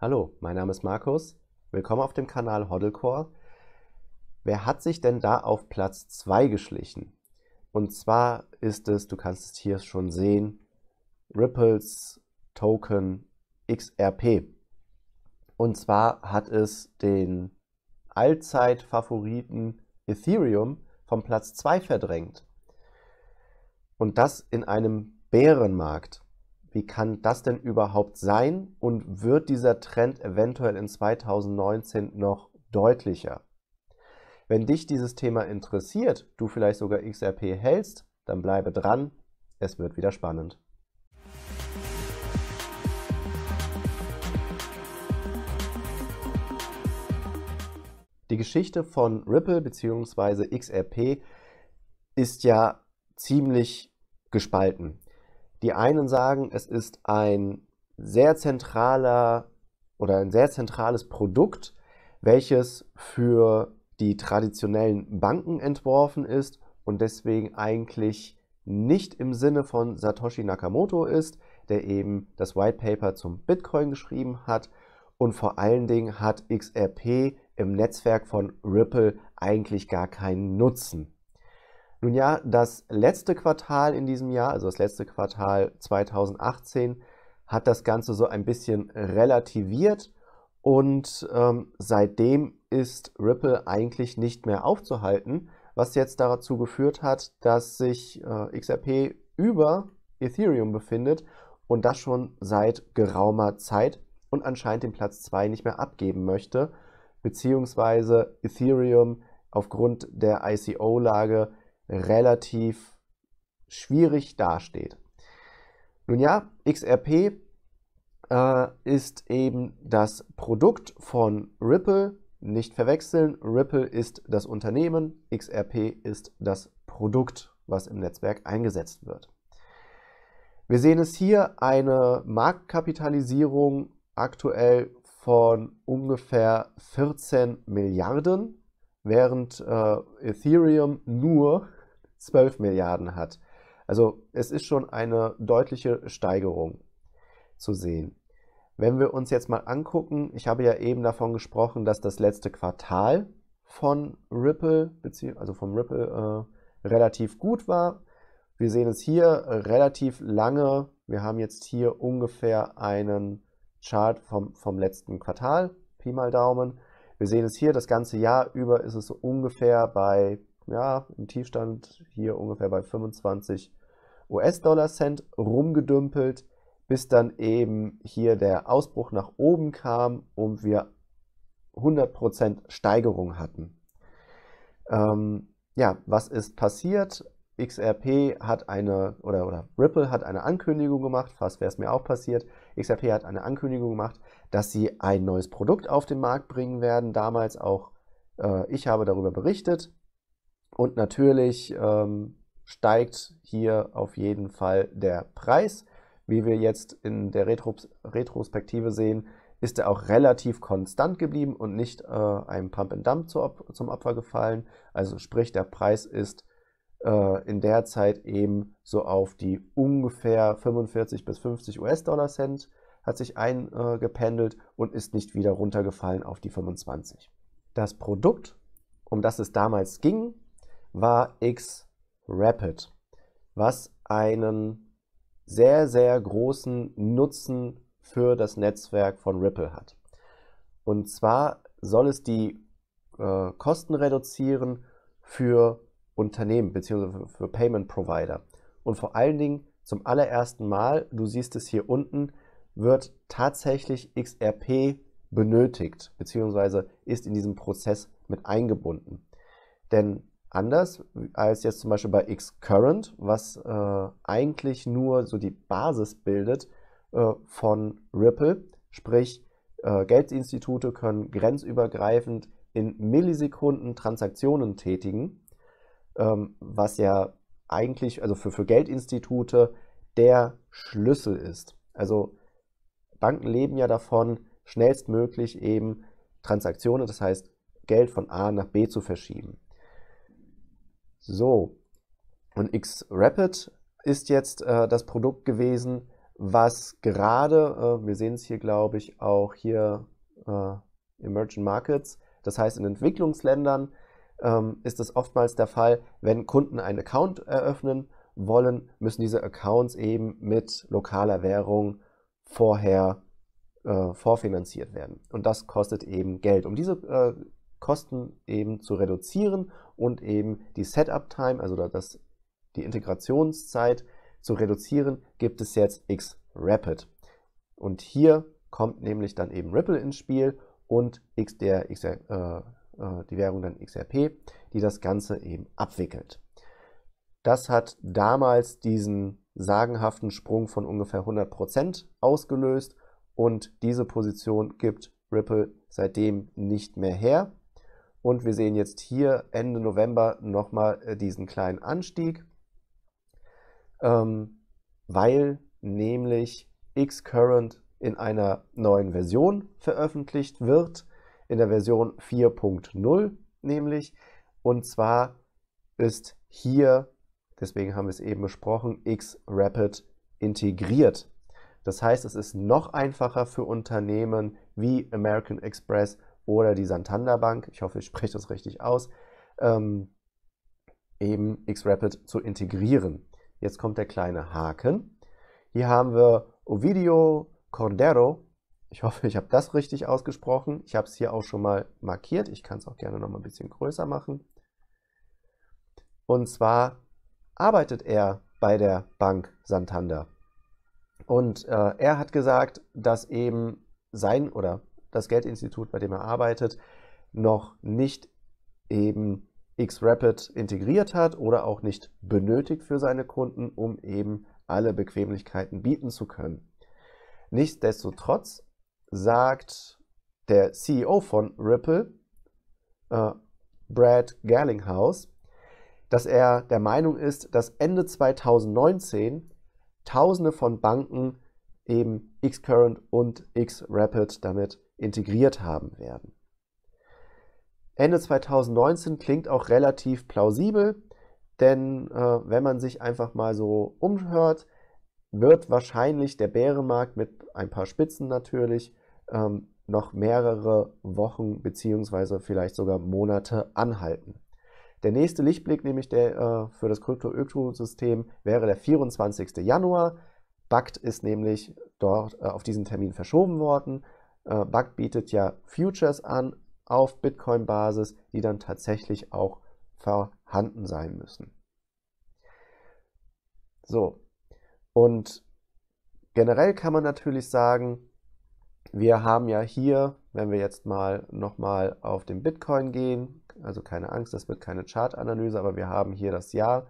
Hallo, mein Name ist Markus. Willkommen auf dem Kanal Hoddlecore. Wer hat sich denn da auf Platz 2 geschlichen? Und zwar ist es, du kannst es hier schon sehen, Ripples Token XRP. Und zwar hat es den Allzeit-Favoriten Ethereum vom Platz 2 verdrängt. Und das in einem Bärenmarkt. Wie kann das denn überhaupt sein und wird dieser Trend eventuell in 2019 noch deutlicher? Wenn dich dieses Thema interessiert, du vielleicht sogar XRP hältst, dann bleibe dran, es wird wieder spannend. Die Geschichte von Ripple bzw. XRP ist ja ziemlich gespalten. Die einen sagen, es ist ein sehr zentraler oder ein sehr zentrales Produkt, welches für die traditionellen Banken entworfen ist und deswegen eigentlich nicht im Sinne von Satoshi Nakamoto ist, der eben das White Paper zum Bitcoin geschrieben hat. Und vor allen Dingen hat XRP im Netzwerk von Ripple eigentlich gar keinen Nutzen. Nun ja, das letzte Quartal in diesem Jahr, also das letzte Quartal 2018, hat das Ganze so ein bisschen relativiert und ähm, seitdem ist Ripple eigentlich nicht mehr aufzuhalten, was jetzt dazu geführt hat, dass sich äh, XRP über Ethereum befindet und das schon seit geraumer Zeit und anscheinend den Platz 2 nicht mehr abgeben möchte, beziehungsweise Ethereum aufgrund der ICO-Lage relativ schwierig dasteht. Nun ja, XRP äh, ist eben das Produkt von Ripple. Nicht verwechseln, Ripple ist das Unternehmen, XRP ist das Produkt, was im Netzwerk eingesetzt wird. Wir sehen es hier eine Marktkapitalisierung aktuell von ungefähr 14 Milliarden, während äh, Ethereum nur 12 Milliarden hat. Also es ist schon eine deutliche Steigerung zu sehen. Wenn wir uns jetzt mal angucken, ich habe ja eben davon gesprochen, dass das letzte Quartal von Ripple, also vom Ripple äh, relativ gut war. Wir sehen es hier relativ lange. Wir haben jetzt hier ungefähr einen Chart vom, vom letzten Quartal, Pi mal Daumen. Wir sehen es hier, das ganze Jahr über ist es so ungefähr bei ja, im Tiefstand hier ungefähr bei 25 US-Dollar Cent rumgedümpelt, bis dann eben hier der Ausbruch nach oben kam und wir 100% Steigerung hatten. Ähm, ja, was ist passiert? XRP hat eine, oder, oder Ripple hat eine Ankündigung gemacht, fast wäre es mir auch passiert, XRP hat eine Ankündigung gemacht, dass sie ein neues Produkt auf den Markt bringen werden. Damals auch, äh, ich habe darüber berichtet, und natürlich ähm, steigt hier auf jeden Fall der Preis. Wie wir jetzt in der Retros Retrospektive sehen, ist er auch relativ konstant geblieben und nicht äh, einem Pump and Dump zu, zum Opfer gefallen. Also sprich, der Preis ist äh, in der Zeit eben so auf die ungefähr 45 bis 50 US-Dollar Cent hat sich eingependelt äh, und ist nicht wieder runtergefallen auf die 25. Das Produkt, um das es damals ging, war X-Rapid, was einen sehr, sehr großen Nutzen für das Netzwerk von Ripple hat. Und zwar soll es die äh, Kosten reduzieren für Unternehmen bzw. für Payment Provider. Und vor allen Dingen zum allerersten Mal, du siehst es hier unten, wird tatsächlich XRP benötigt, bzw. ist in diesem Prozess mit eingebunden. Denn anders als jetzt zum Beispiel bei xCurrent, was äh, eigentlich nur so die Basis bildet äh, von Ripple. Sprich, äh, Geldinstitute können grenzübergreifend in Millisekunden Transaktionen tätigen, ähm, was ja eigentlich, also für, für Geldinstitute, der Schlüssel ist. Also Banken leben ja davon, schnellstmöglich eben Transaktionen, das heißt Geld von A nach B zu verschieben. So, und X-Rapid ist jetzt äh, das Produkt gewesen, was gerade, äh, wir sehen es hier, glaube ich, auch hier äh, Emerging Markets, das heißt in Entwicklungsländern ähm, ist es oftmals der Fall, wenn Kunden einen Account eröffnen wollen, müssen diese Accounts eben mit lokaler Währung vorher äh, vorfinanziert werden. Und das kostet eben Geld. Um diese äh, Kosten eben zu reduzieren und eben die Setup-Time, also das, die Integrationszeit zu reduzieren, gibt es jetzt X-Rapid. Und hier kommt nämlich dann eben Ripple ins Spiel und X, der, X, äh, äh, die Währung dann XRP, die das Ganze eben abwickelt. Das hat damals diesen sagenhaften Sprung von ungefähr 100% ausgelöst und diese Position gibt Ripple seitdem nicht mehr her. Und wir sehen jetzt hier Ende November nochmal äh, diesen kleinen Anstieg, ähm, weil nämlich Xcurrent in einer neuen Version veröffentlicht wird, in der Version 4.0 nämlich. Und zwar ist hier, deswegen haben wir es eben besprochen, Xrapid integriert. Das heißt, es ist noch einfacher für Unternehmen wie American Express oder die Santander Bank, ich hoffe, ich spreche das richtig aus, ähm, eben Xrapid zu integrieren. Jetzt kommt der kleine Haken. Hier haben wir Ovidio Cordero. Ich hoffe, ich habe das richtig ausgesprochen. Ich habe es hier auch schon mal markiert. Ich kann es auch gerne noch mal ein bisschen größer machen. Und zwar arbeitet er bei der Bank Santander. Und äh, er hat gesagt, dass eben sein oder das Geldinstitut, bei dem er arbeitet, noch nicht eben X-Rapid integriert hat oder auch nicht benötigt für seine Kunden, um eben alle Bequemlichkeiten bieten zu können. Nichtsdestotrotz sagt der CEO von Ripple, äh, Brad Gerlinghaus, dass er der Meinung ist, dass Ende 2019 Tausende von Banken eben Xcurrent und Xrapid damit integriert haben werden. Ende 2019 klingt auch relativ plausibel, denn äh, wenn man sich einfach mal so umhört, wird wahrscheinlich der Bärenmarkt mit ein paar Spitzen natürlich ähm, noch mehrere Wochen beziehungsweise vielleicht sogar Monate anhalten. Der nächste Lichtblick, nämlich der äh, für das Krypto-Ökosystem, wäre der 24. Januar. BACT ist nämlich dort äh, auf diesen Termin verschoben worden. Äh, Buck bietet ja Futures an auf Bitcoin-Basis, die dann tatsächlich auch vorhanden sein müssen. So, und generell kann man natürlich sagen, wir haben ja hier, wenn wir jetzt mal nochmal auf den Bitcoin gehen, also keine Angst, das wird keine Chartanalyse, aber wir haben hier das Jahr.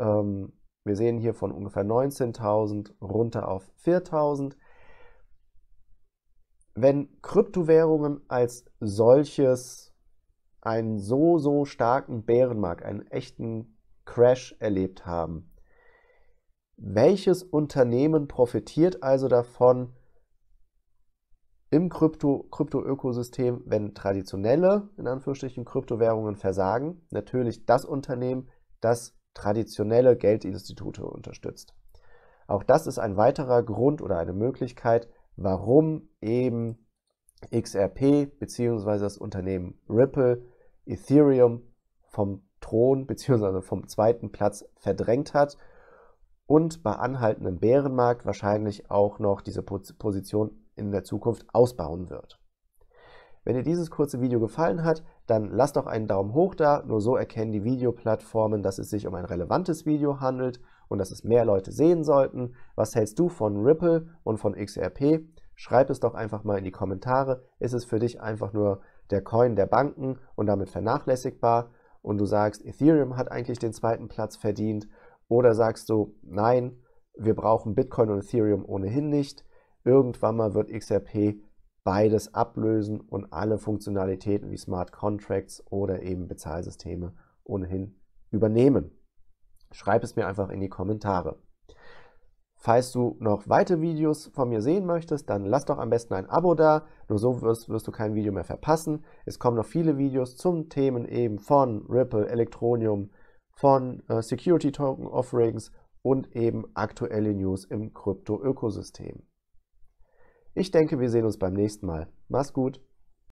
Ähm, wir sehen hier von ungefähr 19.000 runter auf 4.000 wenn Kryptowährungen als solches einen so, so starken Bärenmarkt, einen echten Crash erlebt haben, welches Unternehmen profitiert also davon im Krypto-Ökosystem, Krypto wenn traditionelle, in Anführungsstrichen, Kryptowährungen versagen? Natürlich das Unternehmen, das traditionelle Geldinstitute unterstützt. Auch das ist ein weiterer Grund oder eine Möglichkeit, warum eben XRP bzw. das Unternehmen Ripple Ethereum vom Thron bzw. vom zweiten Platz verdrängt hat und bei anhaltendem Bärenmarkt wahrscheinlich auch noch diese Position in der Zukunft ausbauen wird. Wenn dir dieses kurze Video gefallen hat, dann lass doch einen Daumen hoch da, nur so erkennen die Videoplattformen, dass es sich um ein relevantes Video handelt und dass es mehr Leute sehen sollten. Was hältst du von Ripple und von XRP? Schreib es doch einfach mal in die Kommentare. Ist es für dich einfach nur der Coin der Banken und damit vernachlässigbar? Und du sagst, Ethereum hat eigentlich den zweiten Platz verdient. Oder sagst du, nein, wir brauchen Bitcoin und Ethereum ohnehin nicht. Irgendwann mal wird XRP beides ablösen und alle Funktionalitäten wie Smart Contracts oder eben Bezahlsysteme ohnehin übernehmen. Schreib es mir einfach in die Kommentare. Falls du noch weitere Videos von mir sehen möchtest, dann lass doch am besten ein Abo da. Nur so wirst, wirst, du kein Video mehr verpassen. Es kommen noch viele Videos zum Themen eben von Ripple, Electronium, von äh, Security Token Offerings und eben aktuelle News im Krypto-Ökosystem. Ich denke, wir sehen uns beim nächsten Mal. Mach's gut!